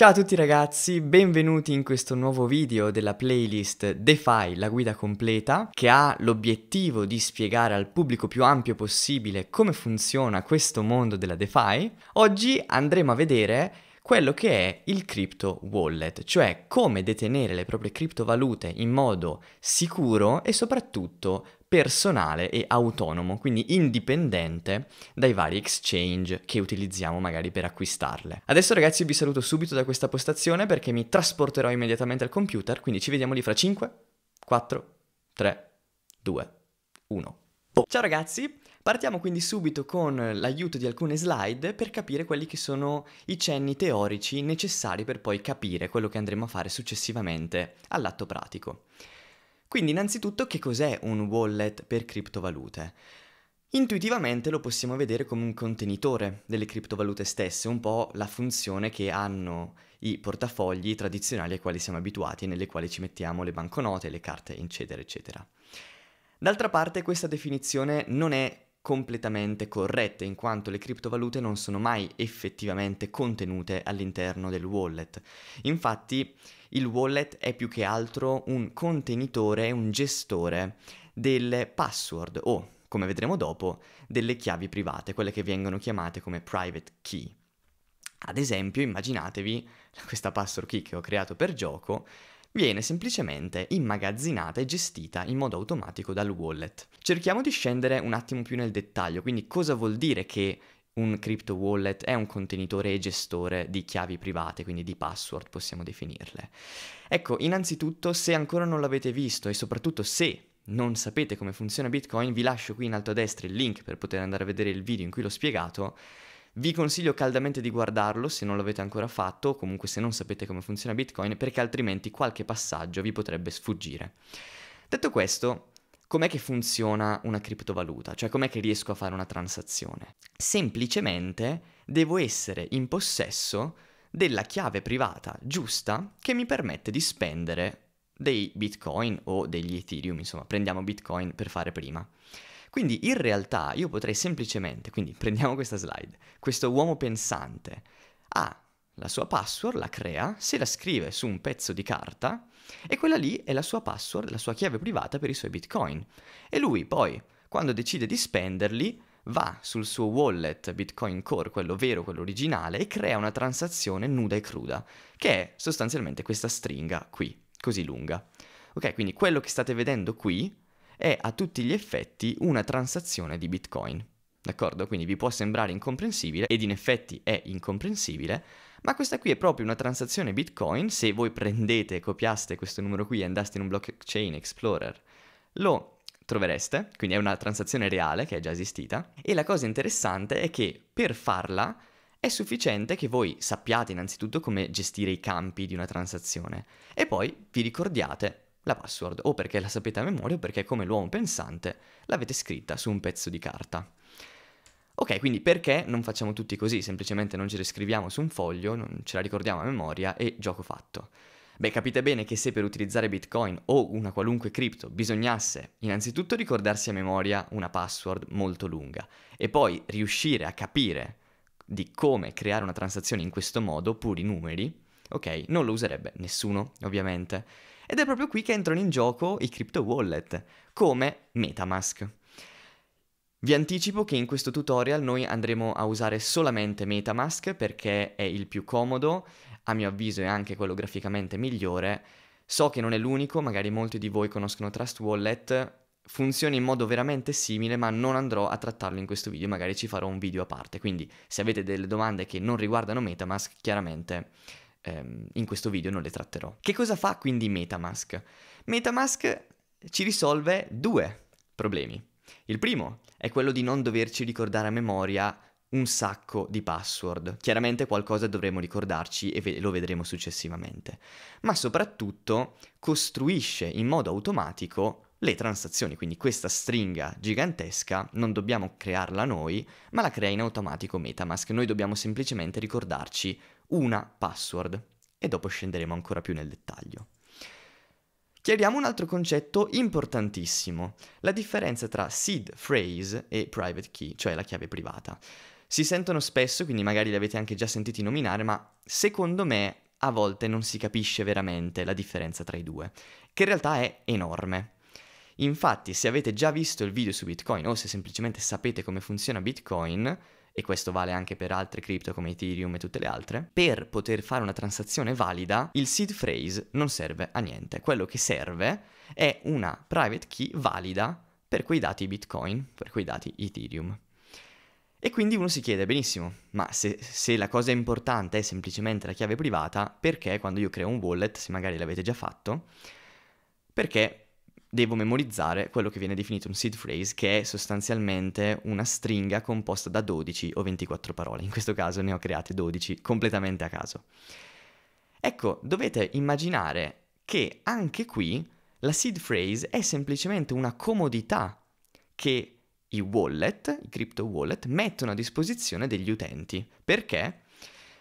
Ciao a tutti ragazzi, benvenuti in questo nuovo video della playlist DeFi, la guida completa, che ha l'obiettivo di spiegare al pubblico più ampio possibile come funziona questo mondo della DeFi. Oggi andremo a vedere quello che è il crypto wallet, cioè come detenere le proprie criptovalute in modo sicuro e soprattutto personale e autonomo, quindi indipendente dai vari exchange che utilizziamo magari per acquistarle. Adesso ragazzi vi saluto subito da questa postazione perché mi trasporterò immediatamente al computer, quindi ci vediamo lì fra 5, 4, 3, 2, 1. Ciao ragazzi, Partiamo quindi subito con l'aiuto di alcune slide per capire quelli che sono i cenni teorici necessari per poi capire quello che andremo a fare successivamente all'atto pratico. Quindi innanzitutto che cos'è un wallet per criptovalute? Intuitivamente lo possiamo vedere come un contenitore delle criptovalute stesse, un po' la funzione che hanno i portafogli tradizionali ai quali siamo abituati e nelle quali ci mettiamo le banconote, le carte, eccetera, eccetera. D'altra parte questa definizione non è completamente corretta in quanto le criptovalute non sono mai effettivamente contenute all'interno del wallet. Infatti il wallet è più che altro un contenitore, un gestore delle password o, come vedremo dopo, delle chiavi private, quelle che vengono chiamate come private key. Ad esempio, immaginatevi questa password key che ho creato per gioco viene semplicemente immagazzinata e gestita in modo automatico dal wallet. Cerchiamo di scendere un attimo più nel dettaglio, quindi cosa vuol dire che un crypto wallet è un contenitore e gestore di chiavi private, quindi di password possiamo definirle. Ecco, innanzitutto se ancora non l'avete visto e soprattutto se non sapete come funziona Bitcoin, vi lascio qui in alto a destra il link per poter andare a vedere il video in cui l'ho spiegato. Vi consiglio caldamente di guardarlo se non l'avete ancora fatto o comunque se non sapete come funziona Bitcoin perché altrimenti qualche passaggio vi potrebbe sfuggire. Detto questo, com'è che funziona una criptovaluta, cioè com'è che riesco a fare una transazione. Semplicemente devo essere in possesso della chiave privata giusta che mi permette di spendere dei bitcoin o degli ethereum, insomma prendiamo bitcoin per fare prima. Quindi in realtà io potrei semplicemente, quindi prendiamo questa slide, questo uomo pensante ha la sua password, la crea, se la scrive su un pezzo di carta e quella lì è la sua password, la sua chiave privata per i suoi bitcoin. E lui poi, quando decide di spenderli, va sul suo wallet Bitcoin Core, quello vero, quello originale, e crea una transazione nuda e cruda, che è sostanzialmente questa stringa qui, così lunga. Ok, quindi quello che state vedendo qui è a tutti gli effetti una transazione di Bitcoin. D'accordo? Quindi vi può sembrare incomprensibile, ed in effetti è incomprensibile, ma questa qui è proprio una transazione Bitcoin, se voi prendete, copiaste questo numero qui e andaste in un blockchain explorer, lo trovereste, quindi è una transazione reale che è già esistita, e la cosa interessante è che per farla è sufficiente che voi sappiate innanzitutto come gestire i campi di una transazione e poi vi ricordiate la password o perché la sapete a memoria o perché come l'uomo pensante l'avete scritta su un pezzo di carta. Ok, quindi perché non facciamo tutti così? Semplicemente non ce le scriviamo su un foglio, non ce la ricordiamo a memoria e gioco fatto. Beh, capite bene che se per utilizzare Bitcoin o una qualunque cripto bisognasse innanzitutto ricordarsi a memoria una password molto lunga e poi riuscire a capire di come creare una transazione in questo modo, pur i numeri, ok, non lo userebbe nessuno, ovviamente. Ed è proprio qui che entrano in gioco i crypto wallet, come Metamask. Vi anticipo che in questo tutorial noi andremo a usare solamente Metamask perché è il più comodo, a mio avviso è anche quello graficamente migliore. So che non è l'unico, magari molti di voi conoscono Trust Wallet, funziona in modo veramente simile ma non andrò a trattarlo in questo video, magari ci farò un video a parte. Quindi se avete delle domande che non riguardano Metamask, chiaramente ehm, in questo video non le tratterò. Che cosa fa quindi Metamask? Metamask ci risolve due problemi. Il primo è quello di non doverci ricordare a memoria un sacco di password. Chiaramente qualcosa dovremo ricordarci e ve- lo vedremo successivamente. Ma soprattutto costruisce in modo automatico le transazioni, quindi questa stringa gigantesca non dobbiamo crearla noi, ma la crea in automatico Metamask. Noi dobbiamo semplicemente ricordarci una password e dopo scenderemo ancora più nel dettaglio. Chiariamo un altro concetto importantissimo, la differenza tra seed phrase e private key, cioè la chiave privata. Si sentono spesso, quindi magari li avete anche già sentiti nominare, ma secondo me a volte non si capisce veramente la differenza tra i due, che in realtà è enorme. Infatti, se avete già visto il video su Bitcoin o se semplicemente sapete come funziona Bitcoin, e questo vale anche per altre cripto come Ethereum e tutte le altre, per poter fare una transazione valida il seed phrase non serve a niente. Quello che serve è una private key valida per quei dati Bitcoin, per quei dati Ethereum. E quindi uno si chiede, benissimo, ma se, se, la cosa importante è semplicemente la chiave privata, perché quando io creo un wallet, se magari l'avete già fatto, perché devo memorizzare quello che viene definito un seed phrase, che è sostanzialmente una stringa composta da 12 o 24 parole. In questo caso ne ho create 12 completamente a caso. Ecco, dovete immaginare che anche qui la seed phrase è semplicemente una comodità che i wallet, i crypto wallet, mettono a disposizione degli utenti. Perché?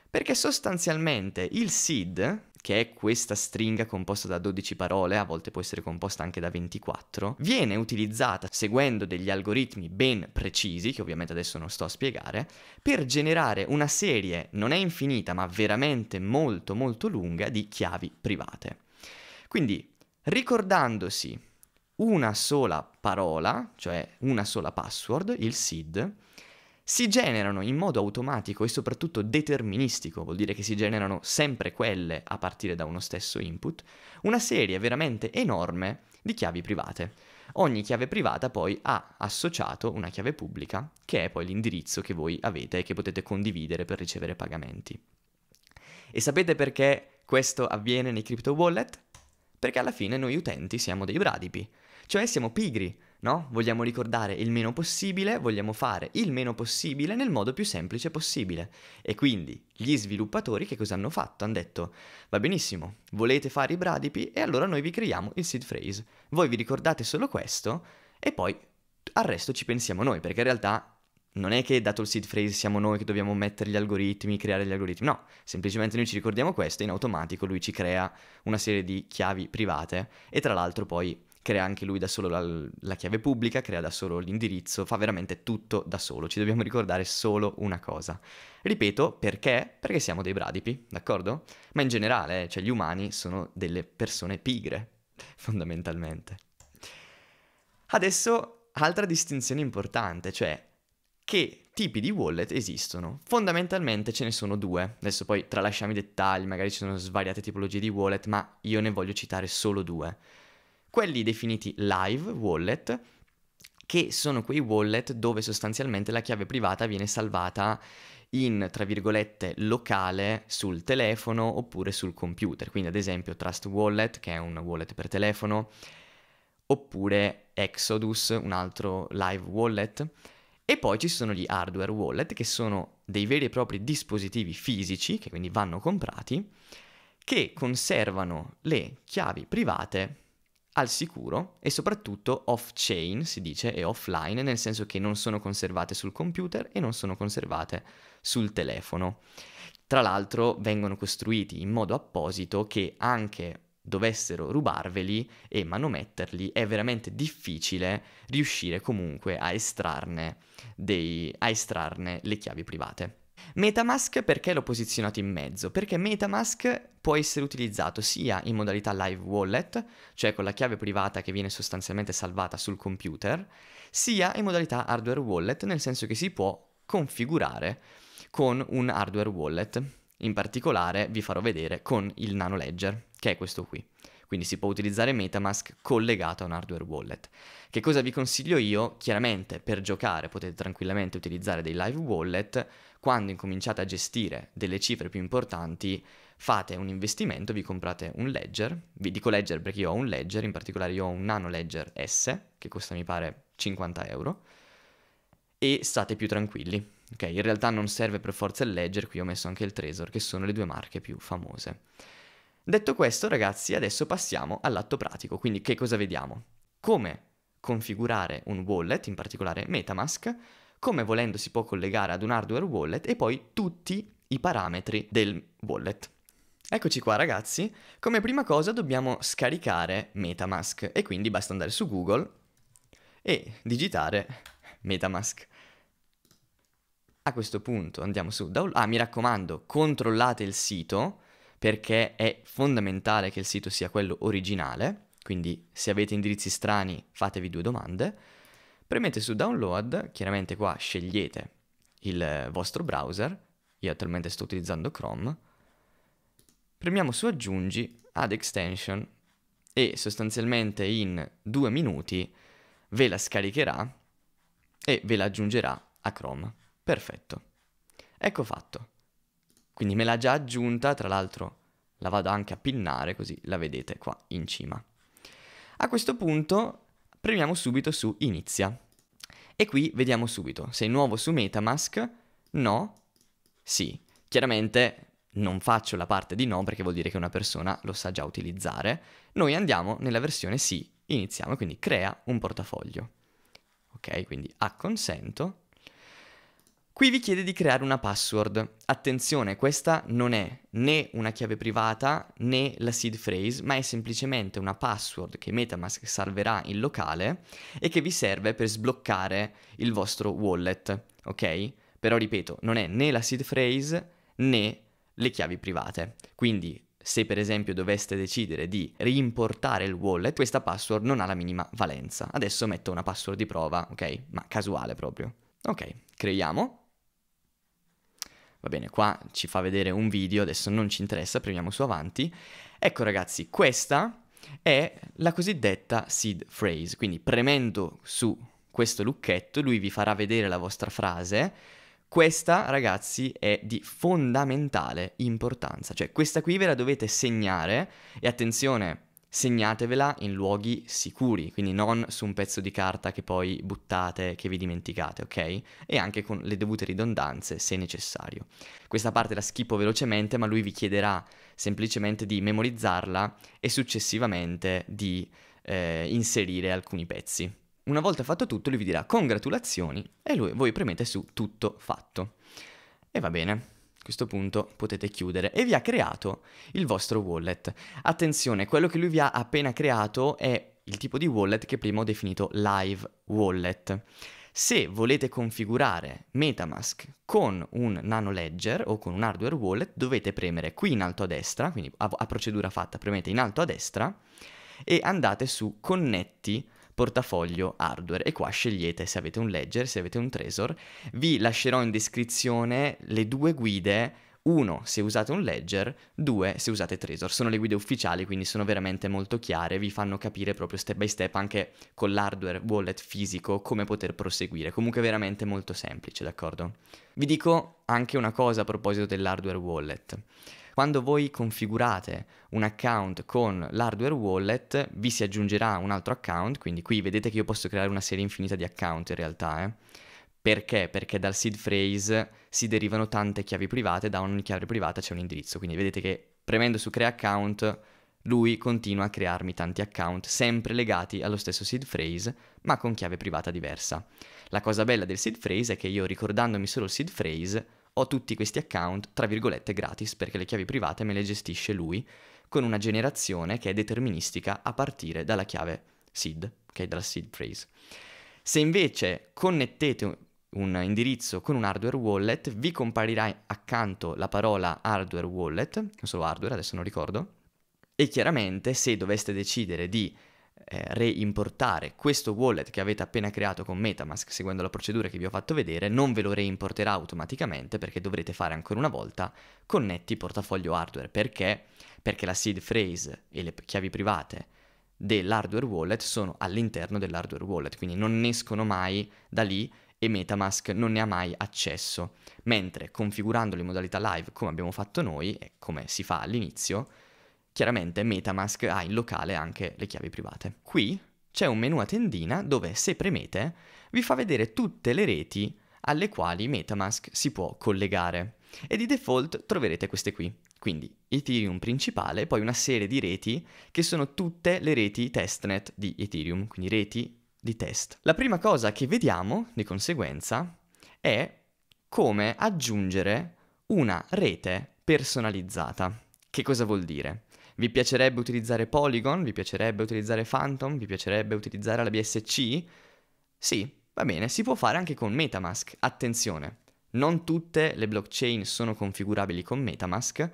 Perché sostanzialmente il seed, che è questa stringa composta da 12 parole, a volte può essere composta anche da 24, viene utilizzata seguendo degli algoritmi ben precisi, che ovviamente adesso non sto a spiegare, per generare una serie, non è infinita, ma veramente molto molto lunga, di chiavi private. Quindi, ricordandosi una sola parola, cioè una sola password, il SID, si generano in modo automatico e soprattutto deterministico, vuol dire che si generano sempre quelle a partire da uno stesso input, una serie veramente enorme di chiavi private. Ogni chiave privata poi ha associato una chiave pubblica, che è poi l'indirizzo che voi avete e che potete condividere per ricevere pagamenti. E sapete perché questo avviene nei crypto wallet? Perché alla fine noi utenti siamo dei bradipi, cioè siamo pigri, no? Vogliamo ricordare il meno possibile, vogliamo fare il meno possibile nel modo più semplice possibile. E quindi gli sviluppatori che cosa hanno fatto? Hanno detto, va benissimo, volete fare i bradipi e allora noi vi creiamo il seed phrase. Voi vi ricordate solo questo e poi al resto ci pensiamo noi, perché in realtà non è che dato il seed phrase siamo noi che dobbiamo mettere gli algoritmi, creare gli algoritmi, no, semplicemente noi ci ricordiamo questo e in automatico lui ci crea una serie di chiavi private e tra l'altro poi crea anche lui da solo la, la chiave pubblica, crea da solo l'indirizzo, fa veramente tutto da solo, ci dobbiamo ricordare solo una cosa. Ripeto, perché? Perché siamo dei bradipi, d'accordo? Ma in generale, eh, cioè gli umani sono delle persone pigre, fondamentalmente. Adesso, altra distinzione importante, cioè che tipi di wallet esistono. Fondamentalmente ce ne sono due, adesso poi tralasciamo i dettagli, magari ci sono svariate tipologie di wallet, ma io ne voglio citare solo due quelli definiti live wallet, che sono quei wallet dove sostanzialmente la chiave privata viene salvata in, tra virgolette, locale sul telefono oppure sul computer. Quindi ad esempio Trust Wallet, che è un wallet per telefono, oppure Exodus, un altro live wallet. E poi ci sono gli hardware wallet, che sono dei veri e propri dispositivi fisici, che quindi vanno comprati, che conservano le chiavi private al sicuro e soprattutto off-chain si dice e offline, nel senso che non sono conservate sul computer e non sono conservate sul telefono. Tra l'altro vengono costruiti in modo apposito che anche dovessero rubarveli e manometterli, è veramente difficile riuscire comunque a estrarne, dei, a estrarne le chiavi private. Metamask perché l'ho posizionato in mezzo? Perché Metamask può essere utilizzato sia in modalità live wallet, cioè con la chiave privata che viene sostanzialmente salvata sul computer, sia in modalità hardware wallet, nel senso che si può configurare con un hardware wallet. In particolare vi farò vedere con il Nano Ledger, che è questo qui quindi si può utilizzare Metamask collegato a un hardware wallet. Che cosa vi consiglio io? Chiaramente per giocare potete tranquillamente utilizzare dei live wallet, quando incominciate a gestire delle cifre più importanti fate un investimento, vi comprate un ledger, vi dico ledger perché io ho un ledger, in particolare io ho un nano ledger S che costa mi pare 50 euro e state più tranquilli. Ok, in realtà non serve per forza il ledger, qui ho messo anche il Trezor che sono le due marche più famose. Detto questo, ragazzi, adesso passiamo all'atto pratico, quindi che cosa vediamo? Come configurare un wallet, in particolare Metamask, come volendo si può collegare ad un hardware wallet e poi tutti i parametri del wallet. Eccoci qua ragazzi, come prima cosa dobbiamo scaricare Metamask e quindi basta andare su Google e digitare Metamask. A questo punto andiamo su download, ah mi raccomando controllate il sito perché è fondamentale che il sito sia quello originale, quindi se avete indirizzi strani fatevi due domande, premete su download, chiaramente qua scegliete il eh, vostro browser, io attualmente sto utilizzando Chrome, premiamo su aggiungi, add extension e sostanzialmente in due minuti ve la scaricherà e ve la aggiungerà a Chrome. Perfetto. Ecco fatto. Quindi me l'ha già aggiunta, tra l'altro la vado anche a pinnare così la vedete qua in cima. A questo punto premiamo subito su inizia e qui vediamo subito se è nuovo su Metamask, no, sì. Chiaramente non faccio la parte di no perché vuol dire che una persona lo sa già utilizzare. Noi andiamo nella versione sì, iniziamo, quindi crea un portafoglio. Ok, quindi acconsento Qui vi chiede di creare una password. Attenzione, questa non è né una chiave privata né la seed phrase, ma è semplicemente una password che Metamask salverà in locale e che vi serve per sbloccare il vostro wallet, ok? Però ripeto, non è né la seed phrase né le chiavi private. Quindi se per esempio doveste decidere di reimportare il wallet, questa password non ha la minima valenza. Adesso metto una password di prova, ok? Ma casuale proprio. Ok, creiamo. Va bene, qua ci fa vedere un video, adesso non ci interessa, premiamo su avanti. Ecco ragazzi, questa è la cosiddetta seed phrase, quindi premendo su questo lucchetto lui vi farà vedere la vostra frase. Questa, ragazzi, è di fondamentale importanza, cioè questa qui ve la dovete segnare e attenzione, segnatevela in luoghi sicuri, quindi non su un pezzo di carta che poi buttate, che vi dimenticate, ok? E anche con le dovute ridondanze se necessario. Questa parte la schippo velocemente, ma lui vi chiederà semplicemente di memorizzarla e successivamente di eh, inserire alcuni pezzi. Una volta fatto tutto, lui vi dirà congratulazioni e lui, voi premete su tutto fatto. E va bene questo punto potete chiudere e vi ha creato il vostro wallet. Attenzione, quello che lui vi ha appena creato è il tipo di wallet che prima ho definito live wallet. Se volete configurare Metamask con un nano ledger o con un hardware wallet, dovete premere qui in alto a destra, quindi a, procedura fatta premete in alto a destra e andate su connetti portafoglio hardware e qua scegliete se avete un ledger, se avete un Trezor. Vi lascerò in descrizione le due guide uno se usate un ledger, due se usate Trezor. Sono le guide ufficiali, quindi sono veramente molto chiare, vi fanno capire proprio step by step anche con l'hardware wallet fisico come poter proseguire. Comunque veramente molto semplice, d'accordo? Vi dico anche una cosa a proposito dell'hardware wallet. Quando voi configurate un account con l'hardware wallet, vi si aggiungerà un altro account, quindi qui vedete che io posso creare una serie infinita di account in realtà, eh? Perché? Perché dal seed phrase si derivano tante chiavi private, da ogni chiave privata c'è un indirizzo, quindi vedete che premendo su crea account lui continua a crearmi tanti account sempre legati allo stesso seed phrase ma con chiave privata diversa. La cosa bella del seed phrase è che io ricordandomi solo il seed phrase ho tutti questi account, tra virgolette, gratis perché le chiavi private me le gestisce lui con una generazione che è deterministica a partire dalla chiave SID, ok, dalla SID phrase. Se invece connettete un indirizzo con un hardware wallet, vi comparirà accanto la parola hardware wallet, non solo hardware, adesso non ricordo, e chiaramente se doveste decidere di eh, reimportare questo wallet che avete appena creato con Metamask seguendo la procedura che vi ho fatto vedere, non ve lo reimporterà automaticamente perché dovrete fare ancora una volta connetti portafoglio hardware. Perché? Perché la seed phrase e le chiavi private dell'hardware wallet sono all'interno dell'hardware wallet, quindi non escono mai da lì e Metamask non ne ha mai accesso. Mentre configurandolo in modalità live come abbiamo fatto noi e come si fa all'inizio, Chiaramente Metamask ha in locale anche le chiavi private. Qui c'è un menu a tendina dove se premete vi fa vedere tutte le reti alle quali Metamask si può collegare e di default troverete queste qui. Quindi Ethereum principale, poi una serie di reti che sono tutte le reti testnet di Ethereum, quindi reti di test. La prima cosa che vediamo di conseguenza è come aggiungere una rete personalizzata. Che cosa vuol dire? Vi piacerebbe utilizzare Polygon? Vi piacerebbe utilizzare Phantom? Vi piacerebbe utilizzare la BSC? Sì, va bene, si può fare anche con Metamask. Attenzione, non tutte le blockchain sono configurabili con Metamask.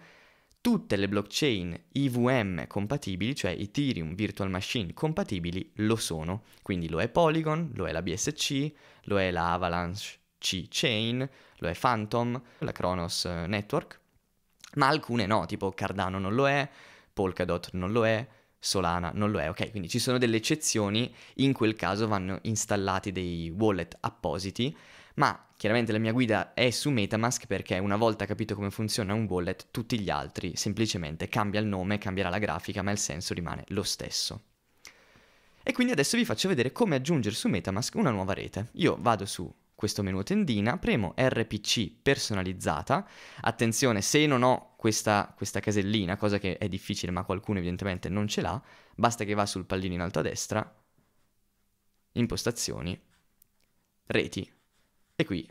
Tutte le blockchain IVM compatibili, cioè Ethereum Virtual Machine compatibili, lo sono. Quindi lo è Polygon, lo è la BSC, lo è la Avalanche C-Chain, lo è Phantom, la Kronos eh, Network, ma alcune no, tipo Cardano non lo è, Polkadot non lo è, Solana non lo è, ok? Quindi ci sono delle eccezioni, in quel caso vanno installati dei wallet appositi, ma chiaramente la mia guida è su Metamask perché una volta capito come funziona un wallet, tutti gli altri semplicemente cambia il nome, cambierà la grafica, ma il senso rimane lo stesso. E quindi adesso vi faccio vedere come aggiungere su Metamask una nuova rete. Io vado su questo menu tendina, premo RPC personalizzata, attenzione se non ho questa, questa, casellina, cosa che è difficile ma qualcuno evidentemente non ce l'ha, basta che va sul pallino in alto a destra, impostazioni, reti e qui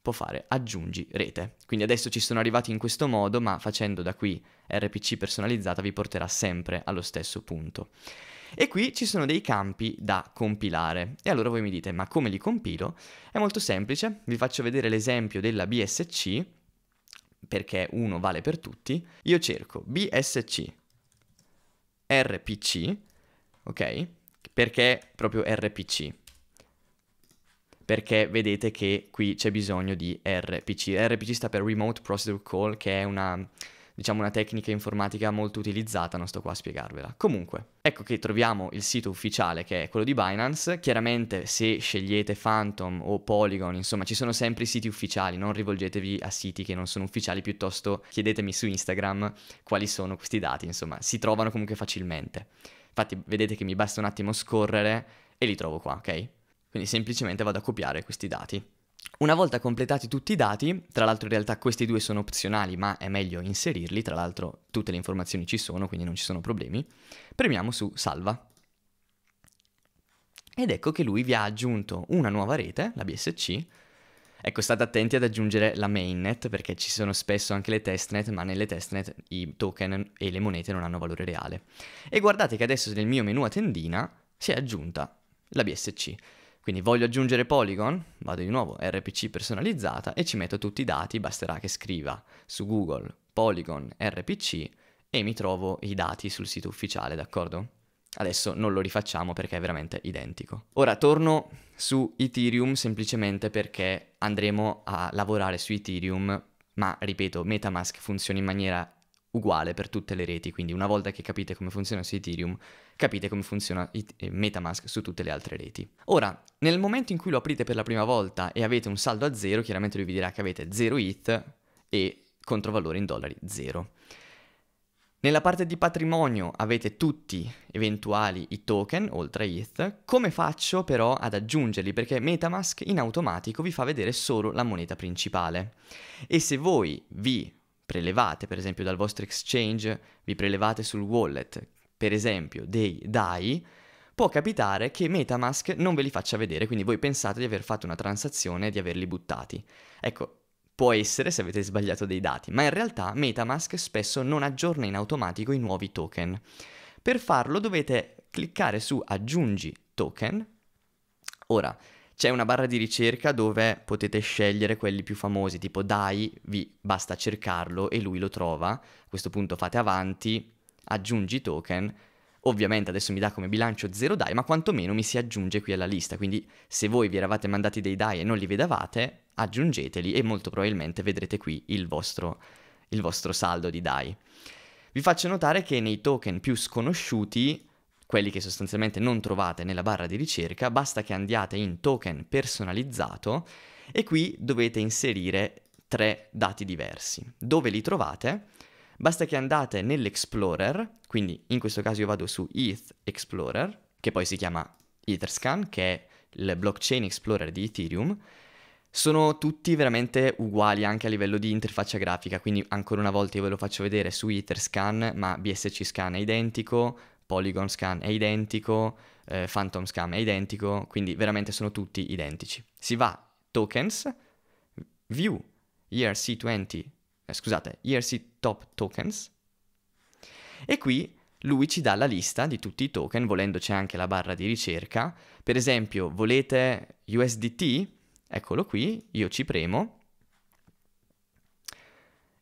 può fare aggiungi rete. Quindi adesso ci sono arrivati in questo modo ma facendo da qui RPC personalizzata vi porterà sempre allo stesso punto. E qui ci sono dei campi da compilare. E allora voi mi dite, ma come li compilo? È molto semplice, vi faccio vedere l'esempio della BSC perché 1 vale per tutti, io cerco BSC, RPC, ok? Perché proprio RPC? Perché vedete che qui c'è bisogno di RPC. RPC sta per Remote Procedure Call, che è una diciamo una tecnica informatica molto utilizzata, non sto qua a spiegarvela. Comunque, ecco che troviamo il sito ufficiale che è quello di Binance, chiaramente se scegliete Phantom o Polygon, insomma ci sono sempre i siti ufficiali, non rivolgetevi a siti che non sono ufficiali, piuttosto chiedetemi su Instagram quali sono questi dati, insomma si trovano comunque facilmente. Infatti vedete che mi basta un attimo scorrere e li trovo qua, ok? Quindi semplicemente vado a copiare questi dati. Una volta completati tutti i dati, tra l'altro in realtà questi due sono opzionali ma è meglio inserirli, tra l'altro tutte le informazioni ci sono quindi non ci sono problemi, premiamo su salva. Ed ecco che lui vi ha aggiunto una nuova rete, la BSC, Ecco, state attenti ad aggiungere la mainnet perché ci sono spesso anche le testnet, ma nelle testnet i token e le monete non hanno valore reale. E guardate che adesso nel mio menu a tendina si è aggiunta la BSC. Quindi voglio aggiungere Polygon, vado di nuovo RPC personalizzata e ci metto tutti i dati, basterà che scriva su Google Polygon RPC e mi trovo i dati sul sito ufficiale, d'accordo? Adesso non lo rifacciamo perché è veramente identico. Ora torno su Ethereum semplicemente perché andremo a lavorare su Ethereum, ma ripeto, Metamask funziona in maniera uguale per tutte le reti, quindi una volta che capite come funziona su Ethereum, capite come funziona eh, Metamask su tutte le altre reti. Ora, nel momento in cui lo aprite per la prima volta e avete un saldo a zero, chiaramente lui vi dirà che avete 0 ETH e controvalore in dollari 0. Nella parte di patrimonio avete tutti eventuali i token oltre a ETH. Come faccio però ad aggiungerli? Perché Metamask in automatico vi fa vedere solo la moneta principale. E se voi vi prelevate per esempio dal vostro exchange, vi prelevate sul wallet, per esempio dei DAI, può capitare che Metamask non ve li faccia vedere, quindi voi pensate di aver fatto una transazione e di averli buttati. Ecco, può essere se avete sbagliato dei dati, ma in realtà Metamask spesso non aggiorna in automatico i nuovi token. Per farlo dovete cliccare su aggiungi token. Ora, c'è una barra di ricerca dove potete scegliere quelli più famosi, tipo Dai, vi basta cercarlo e lui lo trova. A questo punto fate avanti, aggiungi token. Ovviamente adesso mi dà come bilancio 0 DAI, ma quantomeno mi si aggiunge qui alla lista, quindi se voi vi eravate mandati dei DAI e non li vedavate, aggiungeteli e molto probabilmente vedrete qui il vostro, il vostro saldo di DAI. Vi faccio notare che nei token più sconosciuti quelli che sostanzialmente non trovate nella barra di ricerca, basta che andiate in token personalizzato e qui dovete inserire tre dati diversi. Dove li trovate? Basta che andate nell'Explorer, quindi in questo caso io vado su ETH Explorer, che poi si chiama Etherscan, che è il blockchain explorer di Ethereum, sono tutti veramente uguali anche a livello di interfaccia grafica, quindi ancora una volta io ve lo faccio vedere su Etherscan, ma BSC Scan è identico, Polygon Scan è identico, eh, Phantom Scan è identico, quindi veramente sono tutti identici. Si va Tokens, View ERC20, eh, scusate, ERC Top Tokens e qui lui ci dà la lista di tutti i token, volendo c'è anche la barra di ricerca. Per esempio, volete USDT? Eccolo qui, io ci premo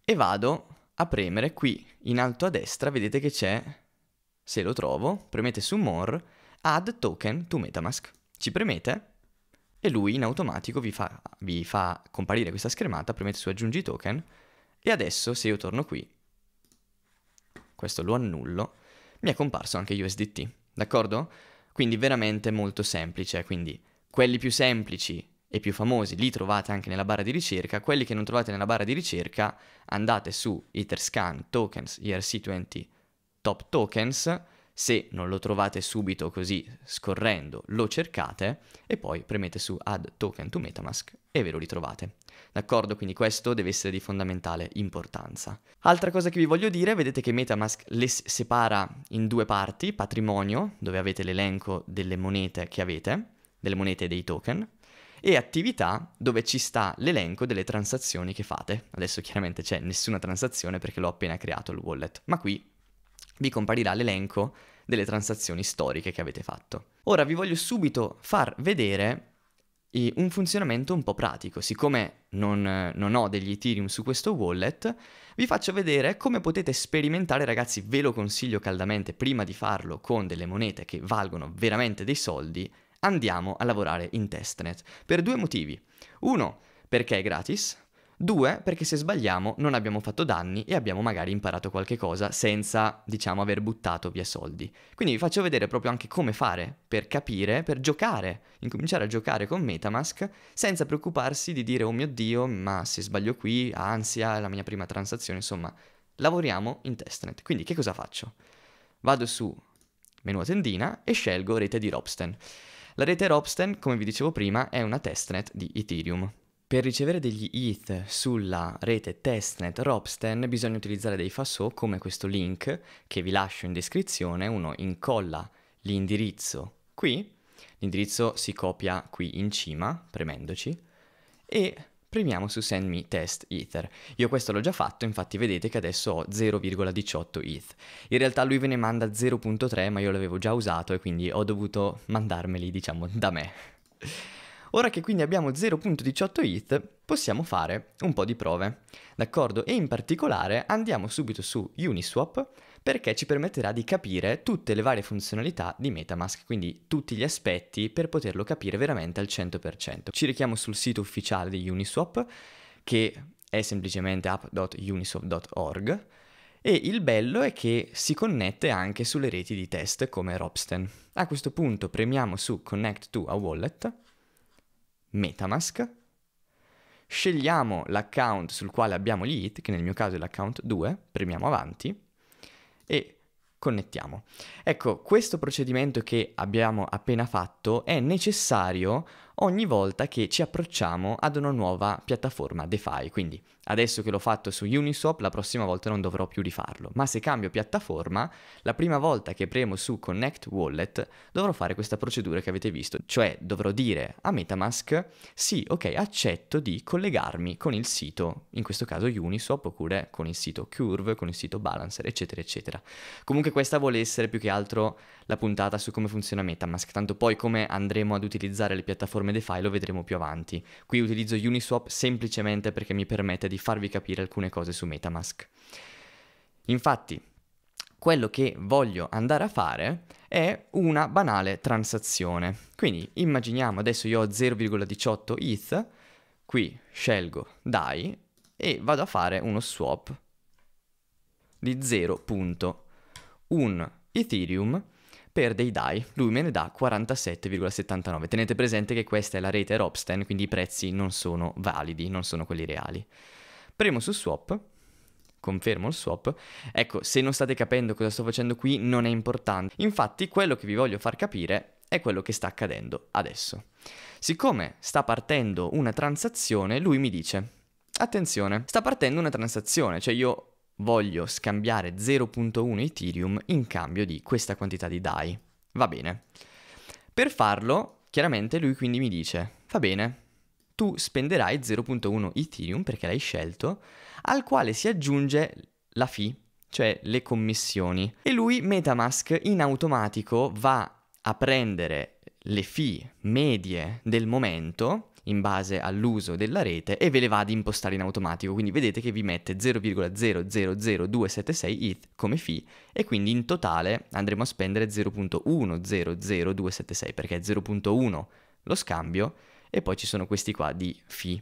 e vado a premere qui in alto a destra, vedete che c'è se lo trovo, premete su More, Add Token to Metamask. Ci premete e lui in automatico vi fa, vi fa comparire questa schermata, premete su Aggiungi Token e adesso se io torno qui, questo lo annullo, mi è comparso anche USDT, d'accordo? Quindi veramente molto semplice, quindi quelli più semplici e più famosi li trovate anche nella barra di ricerca, quelli che non trovate nella barra di ricerca andate su Etherscan Tokens ERC20 top tokens, se non lo trovate subito così scorrendo lo cercate e poi premete su add token to metamask e ve lo ritrovate. D'accordo? Quindi questo deve essere di fondamentale importanza. Altra cosa che vi voglio dire, vedete che Metamask le separa in due parti, patrimonio, dove avete l'elenco delle monete che avete, delle monete e dei token, e attività dove ci sta l'elenco delle transazioni che fate. Adesso chiaramente c'è nessuna transazione perché l'ho appena creato il wallet, ma qui vi comparirà l'elenco delle transazioni storiche che avete fatto. Ora vi voglio subito far vedere eh, un funzionamento un po' pratico. Siccome non, eh, non, ho degli Ethereum su questo wallet, vi faccio vedere come potete sperimentare, ragazzi, ve lo consiglio caldamente, prima di farlo con delle monete che valgono veramente dei soldi, andiamo a lavorare in testnet. Per due motivi. Uno, perché è gratis, Due, perché se sbagliamo non abbiamo fatto danni e abbiamo magari imparato qualche cosa senza, diciamo, aver buttato via soldi. Quindi vi faccio vedere proprio anche come fare per capire, per giocare, incominciare a giocare con Metamask senza preoccuparsi di dire oh mio Dio, ma se sbaglio qui, ansia, è la mia prima transazione, insomma, lavoriamo in testnet. Quindi che cosa faccio? Vado su menu a tendina e scelgo rete di Robsten. La rete Robsten, come vi dicevo prima, è una testnet di Ethereum. Per ricevere degli ETH sulla rete testnet Robsten bisogna utilizzare dei FASO come questo link che vi lascio in descrizione, uno incolla l'indirizzo qui, l'indirizzo si copia qui in cima premendoci e premiamo su Send Me Test Ether. Io questo l'ho già fatto, infatti vedete che adesso ho 0,18 ETH. In realtà lui ve ne manda 0.3, ma io l'avevo già usato e quindi ho dovuto mandarmeli, diciamo, da me. Ora che quindi abbiamo 0.18 ETH, possiamo fare un po' di prove, d'accordo? E in particolare andiamo subito su Uniswap perché ci permetterà di capire tutte le varie funzionalità di Metamask, quindi tutti gli aspetti per poterlo capire veramente al 100%. Ci richiamo sul sito ufficiale di Uniswap che è semplicemente app.uniswap.org e il bello è che si connette anche sulle reti di test come Robsten. A questo punto premiamo su Connect to a Wallet Metamask, scegliamo l'account sul quale abbiamo gli hit, che nel mio caso è l'account 2, premiamo avanti e connettiamo. Ecco, questo procedimento che abbiamo appena fatto è necessario ogni volta che ci approcciamo ad una nuova piattaforma DeFi, quindi Adesso che l'ho fatto su Uniswap, la prossima volta non dovrò più rifarlo. Ma se cambio piattaforma, la prima volta che premo su Connect Wallet, dovrò fare questa procedura che avete visto, cioè dovrò dire a Metamask sì, ok, accetto di collegarmi con il sito, in questo caso Uniswap, oppure con il sito Curve, con il sito Balancer, eccetera, eccetera. Comunque questa vuole essere più che altro la puntata su come funziona Metamask, tanto poi come andremo ad utilizzare le piattaforme DeFi lo vedremo più avanti. Qui utilizzo Uniswap semplicemente perché mi permette di di farvi capire alcune cose su Metamask. Infatti, quello che voglio andare a fare è una banale transazione. Quindi immaginiamo adesso io ho 0,18 ETH, qui scelgo DAI e vado a fare uno swap di 0.1 Ethereum per dei DAI, lui me ne dà 47,79. Tenete presente che questa è la rete Ropsten, quindi i prezzi non sono validi, non sono quelli reali. Premo su swap, confermo il swap. Ecco, se non state capendo cosa sto facendo qui non è importante. Infatti quello che vi voglio far capire è quello che sta accadendo adesso. Siccome sta partendo una transazione, lui mi dice, attenzione, sta partendo una transazione, cioè io voglio scambiare 0.1 Ethereum in cambio di questa quantità di DAI. Va bene. Per farlo, chiaramente lui quindi mi dice, va bene, tu spenderai 0.1 Ethereum perché l'hai scelto, al quale si aggiunge la fee, cioè le commissioni. E lui Metamask in automatico va a prendere le fee medie del momento in base all'uso della rete e ve le va ad impostare in automatico. Quindi vedete che vi mette 0,000276 ETH come fee e quindi in totale andremo a spendere 0.100276 perché è 0.1 lo scambio e poi ci sono questi qua di fi.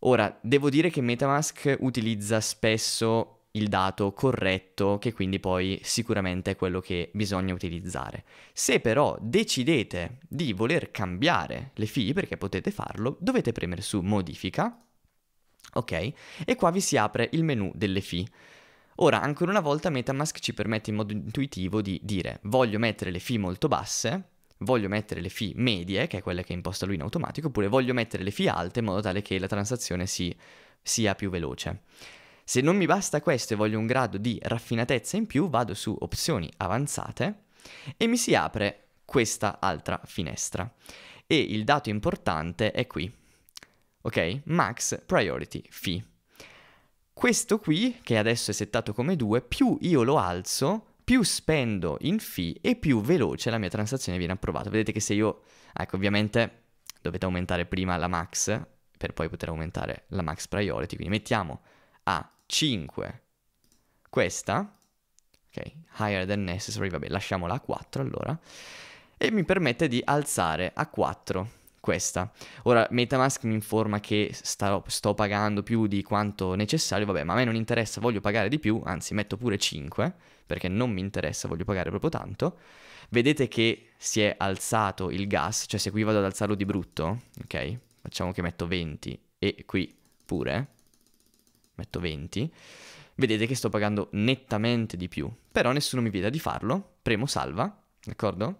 Ora, devo dire che Metamask utilizza spesso il dato corretto, che quindi poi sicuramente è quello che bisogna utilizzare. Se però decidete di voler cambiare le fi, perché potete farlo, dovete premere su modifica, ok? E qua vi si apre il menu delle fi. Ora, ancora una volta, Metamask ci permette in modo intuitivo di dire voglio mettere le fee molto basse, voglio mettere le fee medie, che è quella che imposta lui in automatico, oppure voglio mettere le fee alte in modo tale che la transazione si, sia più veloce. Se non mi basta questo e voglio un grado di raffinatezza in più, vado su opzioni avanzate e mi si apre questa altra finestra. E il dato importante è qui, ok? Max Priority Fee. Questo qui, che adesso è settato come 2, più io lo alzo, più spendo in fee e più veloce la mia transazione viene approvata. Vedete che se io, ecco ovviamente dovete aumentare prima la max per poi poter aumentare la max priority, quindi mettiamo a 5 questa, ok, higher than necessary, vabbè lasciamola a 4 allora, e mi permette di alzare a 4 questa. Ora, Metamask mi informa che starò, sto pagando più di quanto necessario, vabbè, ma a me non interessa, voglio pagare di più, anzi metto pure 5, perché non mi interessa, voglio pagare proprio tanto. Vedete che si è alzato il gas, cioè se qui vado ad alzarlo di brutto, ok? Facciamo che metto 20 e qui pure, metto 20, vedete che sto pagando nettamente di più, però nessuno mi vieta di farlo, premo salva, d'accordo?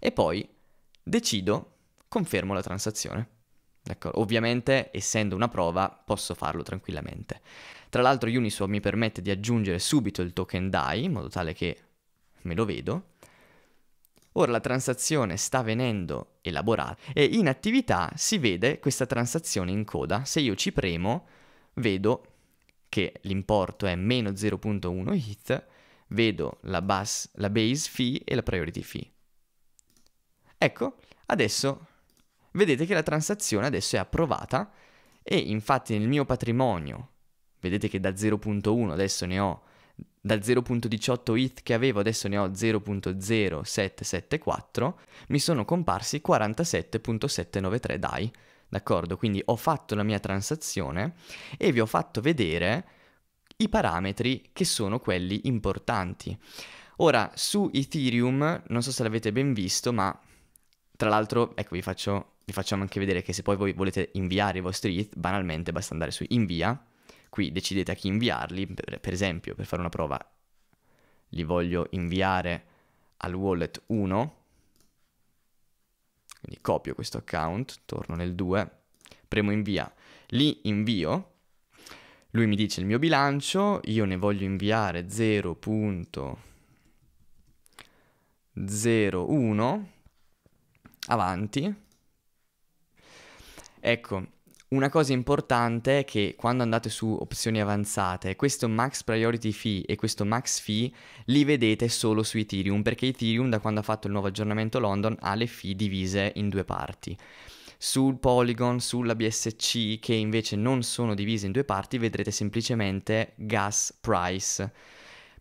E poi decido confermo la transazione. D'accordo? Ovviamente, essendo una prova, posso farlo tranquillamente. Tra l'altro Uniswap mi permette di aggiungere subito il token DAI, in modo tale che me lo vedo. Ora la transazione sta venendo elaborata e in attività si vede questa transazione in coda. Se io ci premo, vedo che l'importo è meno 0.1 hit, vedo la, bus, la base fee e la priority fee. Ecco, adesso vedete che la transazione adesso è approvata e infatti nel mio patrimonio, vedete che da 0.1 adesso ne ho, da 0.18 ETH che avevo adesso ne ho 0.0774, mi sono comparsi 47.793 DAI, d'accordo? Quindi ho fatto la mia transazione e vi ho fatto vedere i parametri che sono quelli importanti. Ora, su Ethereum, non so se l'avete ben visto, ma tra l'altro, ecco, vi, faccio, vi facciamo anche vedere che se poi voi volete inviare i vostri ETH, banalmente basta andare su invia, qui decidete a chi inviarli, per, per esempio, per fare una prova, li voglio inviare al wallet 1, quindi copio questo account, torno nel 2, premo invia, li invio, lui mi dice il mio bilancio, io ne voglio inviare 0.01, avanti. Ecco, una cosa importante è che quando andate su opzioni avanzate, questo max priority fee e questo max fee li vedete solo su Ethereum, perché Ethereum da quando ha fatto il nuovo aggiornamento London ha le fee divise in due parti. Sul Polygon, sulla BSC, che invece non sono divise in due parti, vedrete semplicemente gas price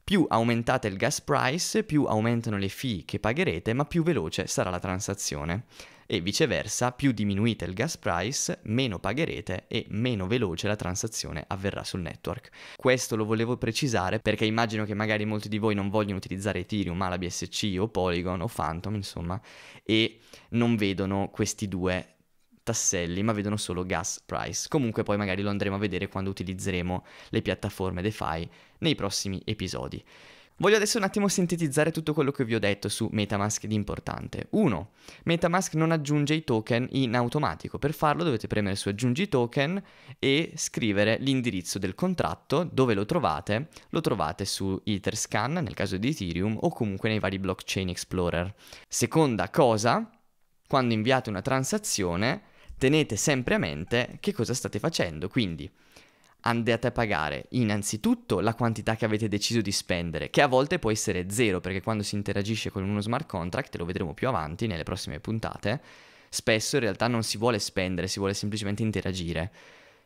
più aumentate il gas price, più aumentano le fee che pagherete, ma più veloce sarà la transazione. E viceversa, più diminuite il gas price, meno pagherete e meno veloce la transazione avverrà sul network. Questo lo volevo precisare perché immagino che magari molti di voi non vogliono utilizzare Ethereum, ma la BSC o Polygon o Phantom, insomma, e non vedono questi due tasselli, ma vedono solo gas price. Comunque poi magari lo andremo a vedere quando utilizzeremo le piattaforme DeFi nei prossimi episodi. Voglio adesso un attimo sintetizzare tutto quello che vi ho detto su Metamask di importante. 1. Metamask non aggiunge i token in automatico. Per farlo dovete premere su aggiungi token e scrivere l'indirizzo del contratto. Dove lo trovate? Lo trovate su Etherscan nel caso di Ethereum o comunque nei vari blockchain explorer. Seconda cosa, quando inviate una transazione tenete sempre a mente che cosa state facendo. Quindi andate a pagare innanzitutto la quantità che avete deciso di spendere, che a volte può essere zero, perché quando si interagisce con uno smart contract, lo vedremo più avanti nelle prossime puntate, spesso in realtà non si vuole spendere, si vuole semplicemente interagire.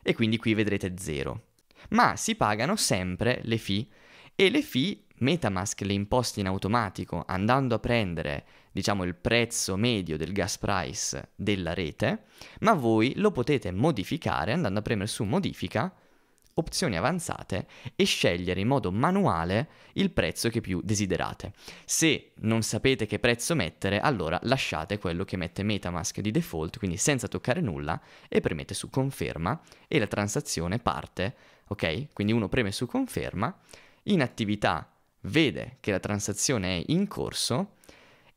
E quindi qui vedrete zero. Ma si pagano sempre le fee e le fee Metamask le imposta in automatico andando a prendere, diciamo, il prezzo medio del gas price della rete, ma voi lo potete modificare andando a premere su modifica opzioni avanzate e scegliere in modo manuale il prezzo che più desiderate. Se non sapete che prezzo mettere, allora lasciate quello che mette Metamask di default, quindi senza toccare nulla, e premete su conferma e la transazione parte, ok? Quindi uno preme su conferma, in attività vede che la transazione è in corso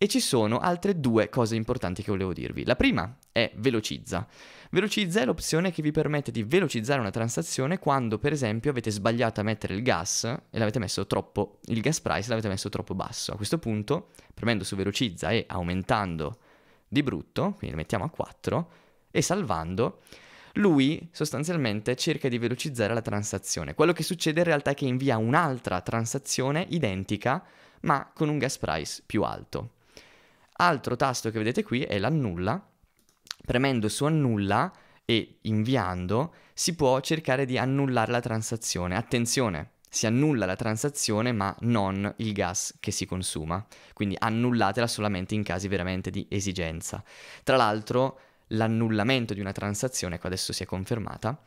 e ci sono altre due cose importanti che volevo dirvi. La prima è velocizza. Velocizza è l'opzione che vi permette di velocizzare una transazione quando, per esempio, avete sbagliato a mettere il gas e l'avete messo troppo, il gas price l'avete messo troppo basso. A questo punto, premendo su velocizza e aumentando di brutto, quindi lo mettiamo a 4, e salvando, lui sostanzialmente cerca di velocizzare la transazione. Quello che succede in realtà è che invia un'altra transazione identica, ma con un gas price più alto. Altro tasto che vedete qui è l'annulla. Premendo su annulla e inviando si può cercare di annullare la transazione. Attenzione, si annulla la transazione ma non il gas che si consuma, quindi annullatela solamente in casi veramente di esigenza. Tra l'altro l'annullamento di una transazione, che ecco, adesso si è confermata,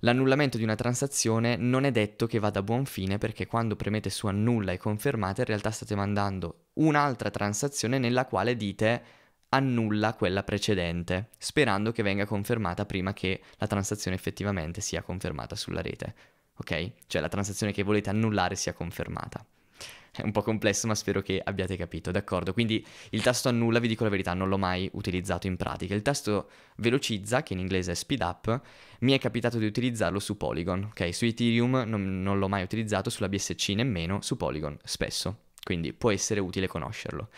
l'annullamento di una transazione non è detto che vada a buon fine perché quando premete su annulla e confermate in realtà state mandando un'altra transazione nella quale dite annulla quella precedente, sperando che venga confermata prima che la transazione effettivamente sia confermata sulla rete. Ok? Cioè la transazione che volete annullare sia confermata è un po' complesso, ma spero che abbiate capito, d'accordo? Quindi il tasto annulla, vi dico la verità, non l'ho mai utilizzato in pratica. Il tasto velocizza, che in inglese è speed up, mi è capitato di utilizzarlo su Polygon, ok? Su Ethereum non, non l'ho mai utilizzato, sulla BSC nemmeno, su Polygon spesso. Quindi può essere utile conoscerlo.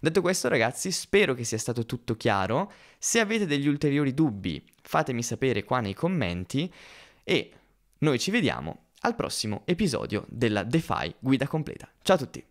Detto questo ragazzi, spero che sia stato tutto chiaro. Se avete degli ulteriori dubbi, fatemi sapere qua nei commenti e noi ci vediamo al prossimo episodio della DeFi Guida Completa. Ciao a tutti!